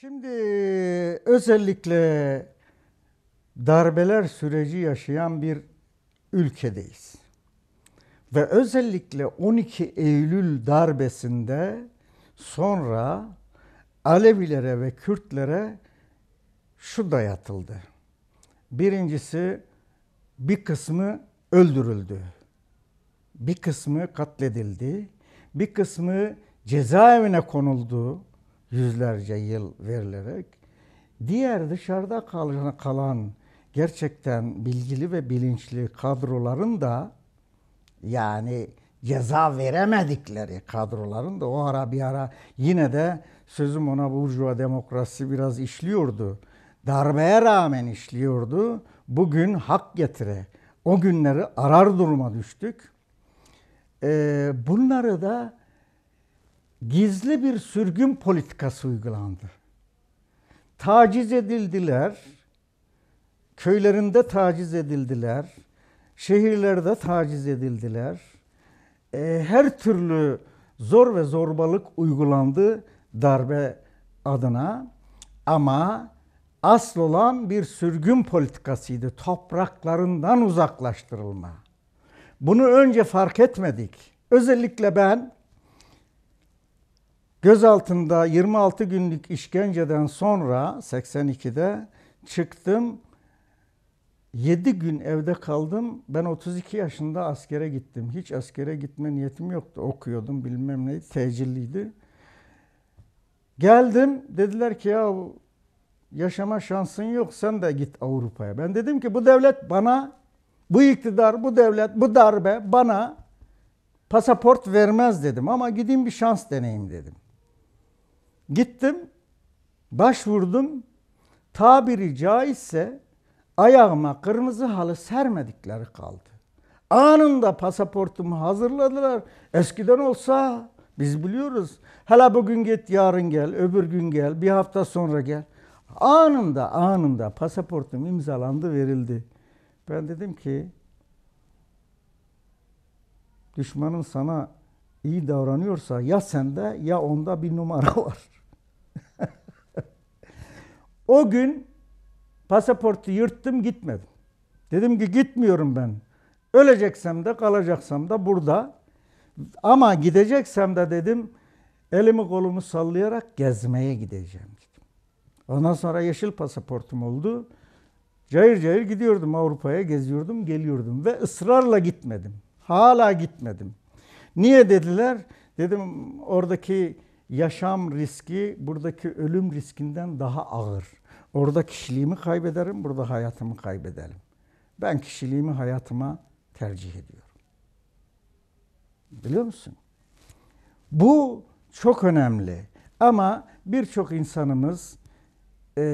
Şimdi özellikle darbeler süreci yaşayan bir ülkedeyiz. Ve özellikle 12 Eylül darbesinde sonra Alevilere ve Kürtlere şu dayatıldı. Birincisi bir kısmı öldürüldü. Bir kısmı katledildi. Bir kısmı cezaevine konuldu yüzlerce yıl verilerek diğer dışarıda kalan, gerçekten bilgili ve bilinçli kadroların da yani ceza veremedikleri kadroların da o ara bir ara yine de sözüm ona burjuva demokrasi biraz işliyordu. Darbeye rağmen işliyordu. Bugün hak getire. O günleri arar duruma düştük. Ee, bunları da gizli bir sürgün politikası uygulandı. Taciz edildiler, köylerinde taciz edildiler, şehirlerde taciz edildiler. E, her türlü zor ve zorbalık uygulandı darbe adına ama asıl olan bir sürgün politikasıydı. Topraklarından uzaklaştırılma. Bunu önce fark etmedik. Özellikle ben Gözaltında 26 günlük işkenceden sonra 82'de çıktım. 7 gün evde kaldım. Ben 32 yaşında askere gittim. Hiç askere gitme niyetim yoktu. Okuyordum bilmem neydi. Tecilliydi. Geldim. Dediler ki ya yaşama şansın yok. Sen de git Avrupa'ya. Ben dedim ki bu devlet bana, bu iktidar, bu devlet, bu darbe bana pasaport vermez dedim. Ama gideyim bir şans deneyim dedim. Gittim, başvurdum. Tabiri caizse ayağıma kırmızı halı sermedikleri kaldı. Anında pasaportumu hazırladılar. Eskiden olsa biz biliyoruz. Hala bugün git, yarın gel, öbür gün gel, bir hafta sonra gel. Anında anında pasaportum imzalandı, verildi. Ben dedim ki düşmanın sana iyi davranıyorsa ya sende ya onda bir numara var. O gün pasaportu yırttım gitmedim. Dedim ki gitmiyorum ben. Öleceksem de kalacaksam da burada. Ama gideceksem de dedim elimi kolumu sallayarak gezmeye gideceğim dedim. Ondan sonra yeşil pasaportum oldu. Cayır cayır gidiyordum Avrupa'ya geziyordum geliyordum ve ısrarla gitmedim. Hala gitmedim. Niye dediler? Dedim oradaki yaşam riski buradaki ölüm riskinden daha ağır. Orada kişiliğimi kaybederim, burada hayatımı kaybederim. Ben kişiliğimi hayatıma tercih ediyorum. Biliyor musun? Bu çok önemli. Ama birçok insanımız e,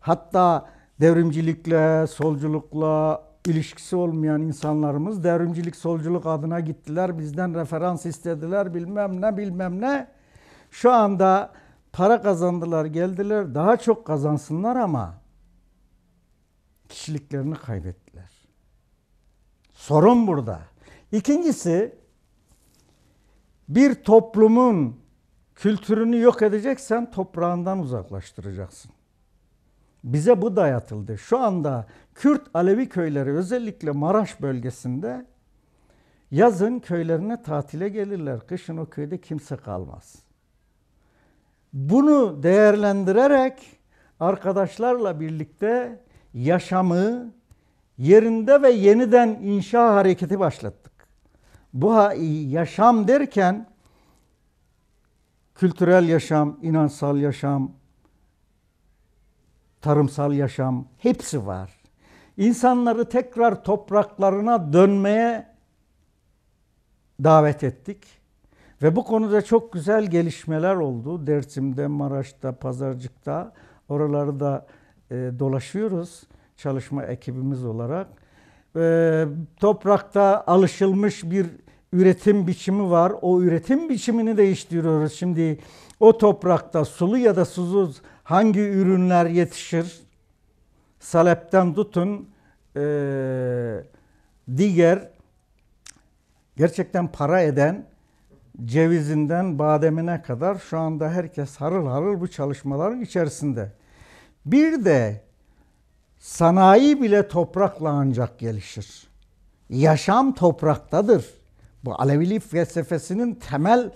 hatta devrimcilikle, solculukla ilişkisi olmayan insanlarımız devrimcilik, solculuk adına gittiler. Bizden referans istediler bilmem ne bilmem ne. Şu anda Para kazandılar geldiler daha çok kazansınlar ama kişiliklerini kaybettiler. Sorun burada. İkincisi bir toplumun kültürünü yok edeceksen toprağından uzaklaştıracaksın. Bize bu dayatıldı. Şu anda Kürt Alevi köyleri özellikle Maraş bölgesinde yazın köylerine tatile gelirler. Kışın o köyde kimse kalmaz. Bunu değerlendirerek arkadaşlarla birlikte yaşamı yerinde ve yeniden inşa hareketi başlattık. Bu yaşam derken kültürel yaşam, inansal yaşam, tarımsal yaşam hepsi var. İnsanları tekrar topraklarına dönmeye davet ettik ve bu konuda çok güzel gelişmeler oldu. Dersim'de, Maraş'ta, Pazarcık'ta oraları da e, dolaşıyoruz çalışma ekibimiz olarak. E, toprakta alışılmış bir üretim biçimi var. O üretim biçimini değiştiriyoruz. Şimdi o toprakta sulu ya da susuz hangi ürünler yetişir? Salepten tutun e, diğer gerçekten para eden cevizinden bademine kadar şu anda herkes harıl harıl bu çalışmaların içerisinde. Bir de sanayi bile toprakla ancak gelişir. Yaşam topraktadır. Bu Alevili felsefesinin temel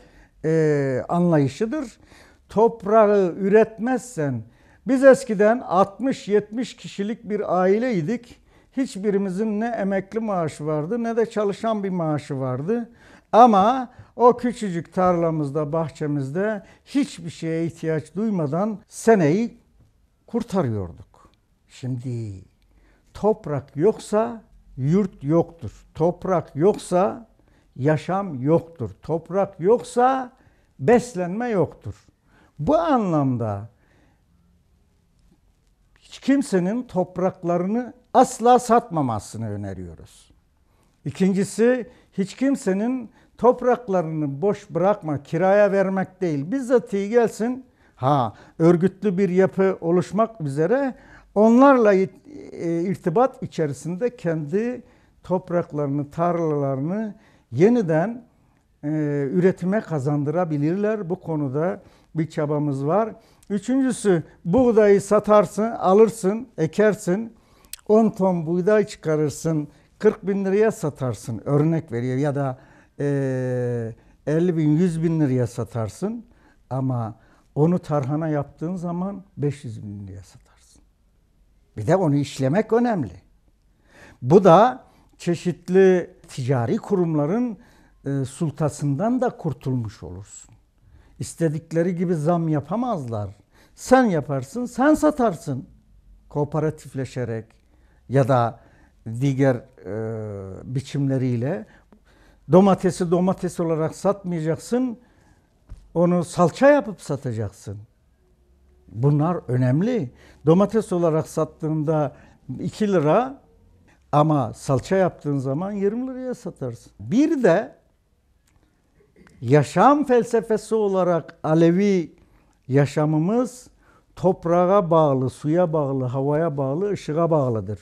e, anlayışıdır. Toprağı üretmezsen, biz eskiden 60-70 kişilik bir aileydik. Hiçbirimizin ne emekli maaşı vardı ne de çalışan bir maaşı vardı. Ama o küçücük tarlamızda, bahçemizde hiçbir şeye ihtiyaç duymadan seneyi kurtarıyorduk. Şimdi toprak yoksa yurt yoktur. Toprak yoksa yaşam yoktur. Toprak yoksa beslenme yoktur. Bu anlamda hiç kimsenin topraklarını asla satmamasını öneriyoruz. İkincisi hiç kimsenin topraklarını boş bırakma, kiraya vermek değil. Bizzat iyi gelsin. Ha, örgütlü bir yapı oluşmak üzere onlarla e, irtibat içerisinde kendi topraklarını, tarlalarını yeniden e, üretime kazandırabilirler. Bu konuda bir çabamız var. Üçüncüsü buğdayı satarsın, alırsın, ekersin. 10 ton buğday çıkarırsın 40 bin liraya satarsın örnek veriyor ya da e, 50 bin 100 bin liraya satarsın ama onu tarhana yaptığın zaman 500 bin liraya satarsın. Bir de onu işlemek önemli. Bu da çeşitli ticari kurumların e, sultasından da kurtulmuş olursun. İstedikleri gibi zam yapamazlar. Sen yaparsın, sen satarsın. Kooperatifleşerek ya da diğer e, biçimleriyle domatesi domates olarak satmayacaksın. Onu salça yapıp satacaksın. Bunlar önemli. Domates olarak sattığında 2 lira ama salça yaptığın zaman 20 liraya satarsın. Bir de yaşam felsefesi olarak Alevi yaşamımız toprağa bağlı, suya bağlı, havaya bağlı, ışığa bağlıdır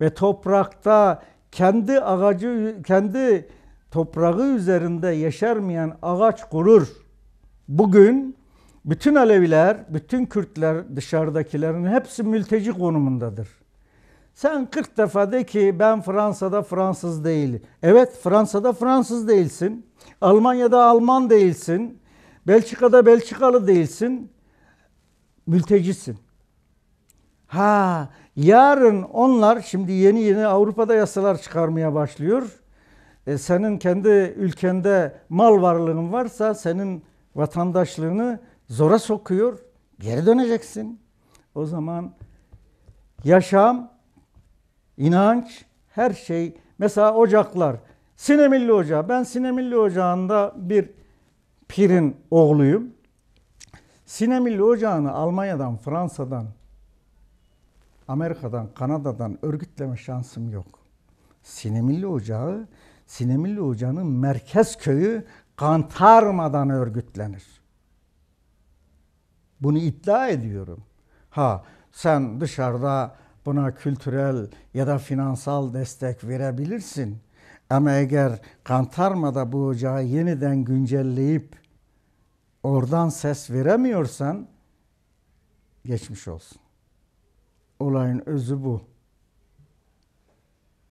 ve toprakta kendi ağacı kendi toprağı üzerinde yeşermeyen ağaç kurur. Bugün bütün Aleviler, bütün Kürtler dışarıdakilerin hepsi mülteci konumundadır. Sen 40 defa de ki ben Fransa'da Fransız değil Evet Fransa'da Fransız değilsin. Almanya'da Alman değilsin. Belçika'da Belçikalı değilsin. Mültecisin. Ha Yarın onlar şimdi yeni yeni Avrupa'da yasalar çıkarmaya başlıyor. E, senin kendi ülkende mal varlığın varsa senin vatandaşlığını zora sokuyor. Geri döneceksin. O zaman yaşam, inanç, her şey. Mesela ocaklar. Sinemilli Ocağı. Ben Sinemilli Ocağı'nda bir pirin oğluyum. Sinemilli Ocağı'nı Almanya'dan, Fransa'dan, Amerika'dan, Kanada'dan örgütleme şansım yok. Sinemilli Ocağı, Sinemilli Ocağı'nın merkez köyü kantarmadan örgütlenir. Bunu iddia ediyorum. Ha sen dışarıda buna kültürel ya da finansal destek verebilirsin. Ama eğer Kantarma'da bu ocağı yeniden güncelleyip oradan ses veremiyorsan geçmiş olsun. olan özü bu.